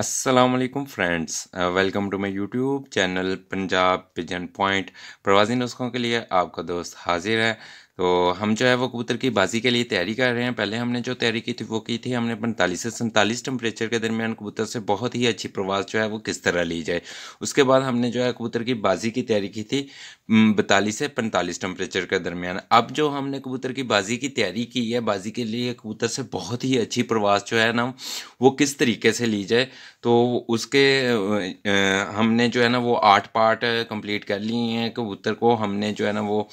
Aslam friends welcome to my YouTube channel Punjab pigeon point प्रवासी नुस्खों के लिए आपका दोस्त हाजिर है तो हम जो है वो कबूतर की बाजी के लिए तैयारी कर रहे हैं पहले हमने जो तैयारी की थी वो की थी हमने पैंतालीस से सैंतालीस टेम्परेचर के दरमियान कबूतर से बहुत ही अच्छी प्रवास जो है वो किस तरह ली जाए उसके बाद हमने जो है कबूतर की बाजी की तैयारी की थी बतालीस से पैंतालीस टेम्परेचर के दरमियान अब जो हमने कबूतर की बाजी की तैयारी की है बाजी के लिए कबूतर से बहुत ही अच्छी प्रवास जो है ना वो किस तरीके से ली जाए तो उसके हमने जो है ना वो आठ पार्ट कंप्लीट कर लिए हैं कबूतर को हमने जो है ना वो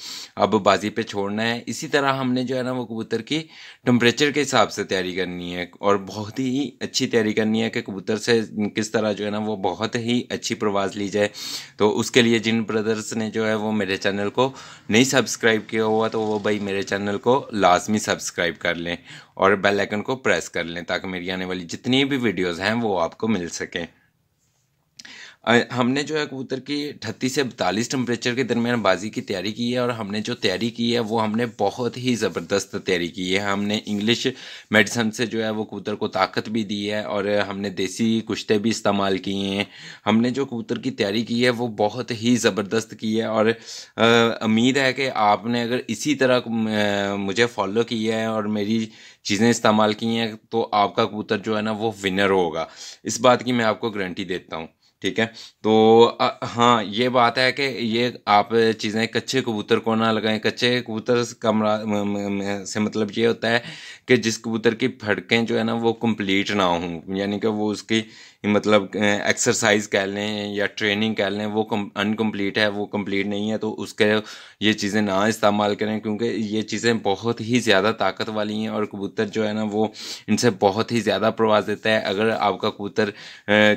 अब बाजी पर छोड़ छोड़ना है इसी तरह हमने जो है ना वो कबूतर की टम्परेचर के हिसाब से तैयारी करनी है और बहुत ही अच्छी तैयारी करनी है कि कबूतर से किस तरह जो है ना वो बहुत ही अच्छी प्रवास ली जाए तो उसके लिए जिन ब्रदर्स ने जो है वो मेरे चैनल को नहीं सब्सक्राइब किया हुआ तो वो भाई मेरे चैनल को लाजमी सब्सक्राइब कर लें और बेलाइकन को प्रेस कर लें ताकि मेरी आने वाली जितनी भी वीडियोज़ हैं वो आपको मिल सकें हमने जो है कबूतर की अठतीस से बतालीस टम्परेचर के दरमियान बाजी की तैयारी की है और हमने जो तैयारी की है वो हमने बहुत ही ज़बरदस्त तैयारी की है हमने इंग्लिश मेडिसन से जो है वो कबूतर को ताकत भी दी है और हमने देसी कुश्ते भी इस्तेमाल किए हैं हमने जो कबूतर की तैयारी की है वो बहुत ही ज़बरदस्त की है और उम्मीद है कि आपने अगर इसी तरह मुझे फॉलो किया है और मेरी चीज़ें इस्तेमाल की हैं तो आपका कबूतर जो है ना वो विनर होगा इस बात की मैं आपको गारंटी देता हूँ ठीक है तो आ, हाँ ये बात है कि ये आप चीज़ें कच्चे कबूतर को ना लगाएं कच्चे कबूतर कमरा से मतलब ये होता है कि जिस कबूतर की फड़कें जो है ना वो कंप्लीट ना हों यानी कि वो उसकी मतलब एक्सरसाइज कह लें या ट्रेनिंग कह लें वो अनकम्प्लीट है वो कम्प्लीट नहीं है तो उसके ये चीज़ें ना इस्तेमाल करें क्योंकि ये चीज़ें बहुत ही ज़्यादा ताकत वाली हैं और कबूतर जो है ना वो इनसे बहुत ही ज़्यादा प्रवास देता है अगर आपका कबूतर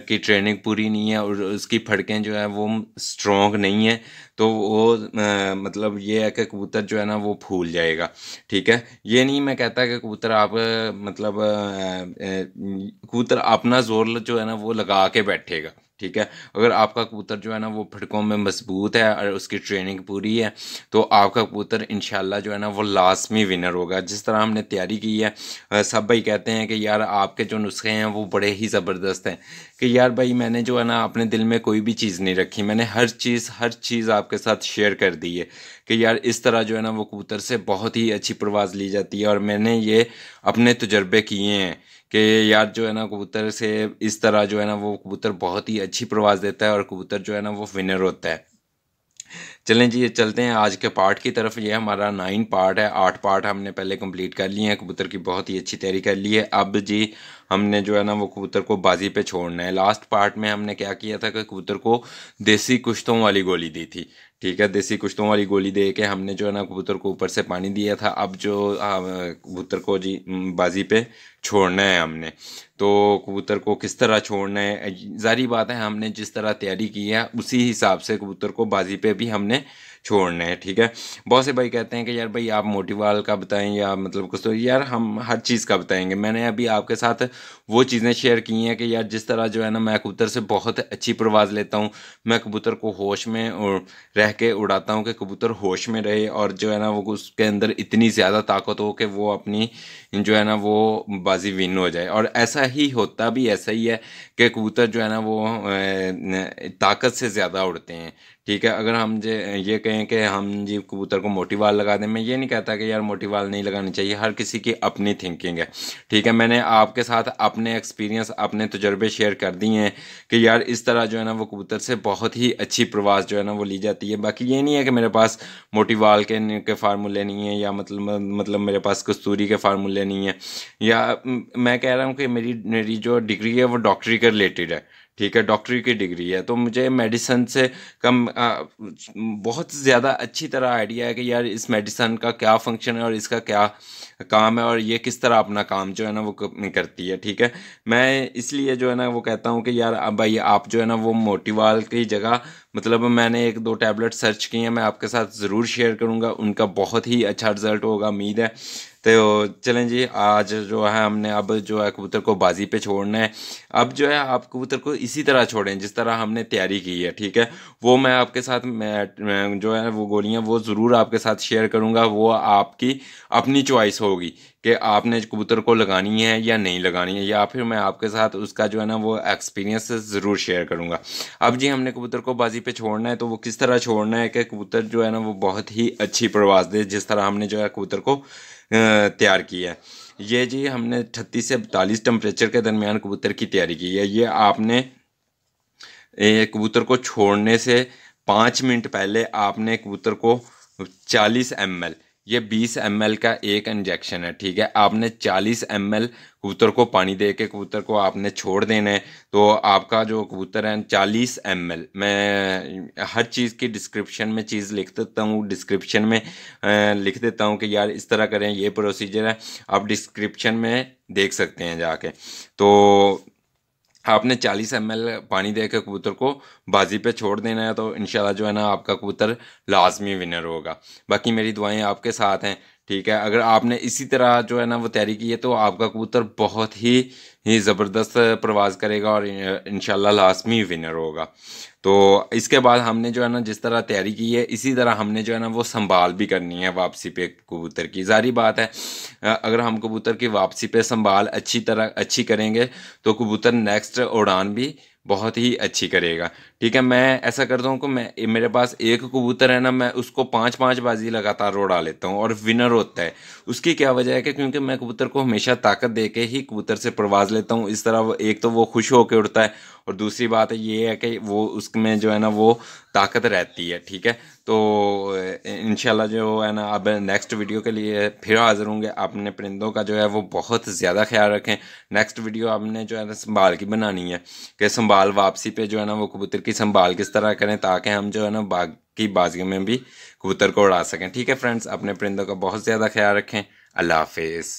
की ट्रेनिंग पूरी नहीं है है और उसकी फड़कें जो है वो स्ट्रॉन्ग नहीं है तो वो आ, मतलब ये है कि कबूतर जो है ना वो फूल जाएगा ठीक है ये नहीं मैं कहता कि कबूतर आप मतलब कबूतर अपना जोर जो है ना वो लगा के बैठेगा ठीक है अगर आपका कबूतर जो है ना वो फटकों में मजबूत है और उसकी ट्रेनिंग पूरी है तो आपका कबूतर इन जो है ना वो लाजमी विनर होगा जिस तरह हमने तैयारी की है सब भाई कहते हैं कि यार आपके जो नुस्खे हैं वो बड़े ही ज़बरदस्त हैं कि यार भाई मैंने जो है ना अपने दिल में कोई भी चीज़ नहीं रखी मैंने हर चीज़ हर चीज़ आपके साथ शेयर कर दी है कि यार इस तरह जो है ना वो कबूतर से बहुत ही अच्छी परवाज़ ली जाती है और मैंने ये अपने तजर्बे किए हैं कि यार जो है ना कबूतर से इस तरह जो है ना वो कबूतर बहुत ही अच्छी प्रवास देता है और कबूतर जो है ना वो विनर होता है चलें जी ये चलते हैं आज के पार्ट की तरफ ये हमारा नाइन पार्ट है आठ पार्ट हमने पहले कंप्लीट कर लिए हैं कबूतर की बहुत ही अच्छी तैयारी कर ली है अब जी हमने जो है ना वो कबूतर को बाजी पे छोड़ना है लास्ट पार्ट में हमने क्या किया था कि कबूतर को देसी कुश्तों वाली गोली दी थी ठीक है देसी कुश्तों वाली गोली दे के हमने जो है ना कबूतर को ऊपर से पानी दिया था अब जो कबूतर को जी बाजी पे छोड़ना है हमने तो कबूतर को किस तरह छोड़ना है जारी बात है हमने जिस तरह तैयारी की है उसी हिसाब से कबूतर को बाजी पे भी हमने छोड़ने हैं ठीक है बहुत से भाई कहते हैं कि यार भाई आप मोटिवाल का बताएं या मतलब कुछ तो यार हम हर चीज़ का बताएंगे मैंने अभी आपके साथ वो चीज़ें शेयर की हैं कि यार जिस तरह जो है ना मैं कबूतर से बहुत अच्छी परवाज़ लेता हूँ मैं कबूतर को होश में रह के उड़ाता हूँ कि कबूतर होश में रहे और जो है ना वो उसके अंदर इतनी ज़्यादा ताकत हो कि वो अपनी जो है ना वो बाजी विन हो जाए और ऐसा ही होता भी ऐसा ही है कि कबूतर जो है ना वो ताकत से ज़्यादा उड़ते हैं ठीक है अगर हम जे ये कहें कि हम जी कबूतर को मोटी वाल लगा दें मैं ये नहीं कहता कि यार मोटी वाल नहीं लगानी चाहिए हर किसी की अपनी थिंकिंग है ठीक है मैंने आपके साथ अपने एक्सपीरियंस अपने तजर्बे शेयर कर दिए हैं कि यार इस तरह जो है ना वो कबूतर से बहुत ही अच्छी प्रवास जो है ना वो ली जाती है बाकी ये नहीं है कि मेरे पास मोटी वाल के के फार्मूले नहीं है या मतलब मतलब मेरे पास कस्तूरी के फार्मूले नहीं है या मैं कह रहा हूँ कि मेरी मेरी जो डिग्री है वो डॉक्टरी के रिलेटेड है ठीक है डॉक्टरी की डिग्री है तो मुझे मेडिसन से कम आ, बहुत ज़्यादा अच्छी तरह आइडिया है कि यार इस मेडिसन का क्या फंक्शन है और इसका क्या काम है और ये किस तरह अपना काम जो है ना वो करती है ठीक है मैं इसलिए जो है ना वो कहता हूँ कि यार अब भाई आप जो है ना वो मोटिवाल की जगह मतलब मैंने एक दो टैबलेट सर्च किए हैं मैं आपके साथ ज़रूर शेयर करूँगा उनका बहुत ही अच्छा रिजल्ट होगा उम्मीद है तो चलें जी आज जो है हमने अब जो है कबूतर को बाजी पे छोड़ना है अब जो है आप कबूतर को इसी तरह छोड़ें जिस तरह हमने तैयारी की है ठीक है वो मैं आपके साथ मैं, जो है वो गोलियाँ वो ज़रूर आपके साथ शेयर करूँगा वो आपकी अपनी चॉइस होगी कि आपने कबूतर को लगानी है या नहीं लगानी है या फिर मैं आपके साथ उसका जो है ना वो एक्सपीरियंस ज़रूर शेयर करूँगा अब जी हमने कबूतर को बाजी पे छोड़ना है तो वो किस तरह छोड़ना है कि कबूतर जो है ना वो बहुत ही अच्छी प्रवास दे जिस तरह हमने जो है कबूतर को तैयार की है ये जी हमने छत्तीस से बतालीस टेम्परेचर के दरमियान कबूतर की तैयारी की है ये आपने कबूतर को छोड़ने से पाँच मिनट पहले आपने कबूतर को चालीस एम एल ये 20 एम का एक इंजेक्शन है ठीक है आपने 40 एम कबूतर को पानी दे के कबूतर को आपने छोड़ देना है तो आपका जो कबूतर है 40 एम मैं हर चीज़ की डिस्क्रिप्शन में चीज़ लिख देता हूँ डिस्क्रिप्शन में लिख देता हूँ कि यार इस तरह करें ये प्रोसीजर है आप डिस्क्रिप्शन में देख सकते हैं जाके तो आपने 40 एम पानी दे के कबूतर को बाजी पे छोड़ देना है तो इन जो है ना आपका कबूतर लाजमी विनर होगा बाकी मेरी दुआएं आपके साथ हैं ठीक है अगर आपने इसी तरह जो है ना वो तैयारी की है तो आपका कबूतर बहुत ही ही ज़बरदस्त प्रवास करेगा और इन लाजमी विनर होगा तो इसके बाद हमने जो है ना जिस तरह तैयारी की है इसी तरह हमने जो है ना वो संभाल भी करनी है वापसी पे कबूतर की जारी बात है अगर हम कबूतर की वापसी पे संभाल अच्छी तरह अच्छी करेंगे तो कबूतर नेक्स्ट उड़ान भी बहुत ही अच्छी करेगा ठीक है मैं ऐसा करता हूँ कि मैं मेरे पास एक कबूतर है ना मैं उसको पाँच पाँच बाजी लगातार रोड़ा लेता हूँ और विनर होता है उसकी क्या वजह है कि क्योंकि मैं कबूतर को हमेशा ताकत दे के ही कबूतर से परवाज लेता हूँ इस तरह एक तो वो खुश होकर उड़ता है और दूसरी बात ये है कि वो उसमें जो है ना वो ताकत रहती है ठीक है तो इन जो है ना अब नेक्स्ट वीडियो के लिए फिर हाजिर होंगे अपने परिंदों का जो है वो बहुत ज़्यादा ख्याल रखें नेक्स्ट वीडियो आपने जो है ना संभाल की बनानी है कि संभाल वापसी पे जो है ना वो कबूतर की संभाल किस तरह करें ताकि हम जो है ना बाग की बाजियों में भी कबूतर को उड़ा सकें ठीक है फ्रेंड्स अपने परिंदों का बहुत ज़्यादा ख्याल रखें अल्लाह हाफिज़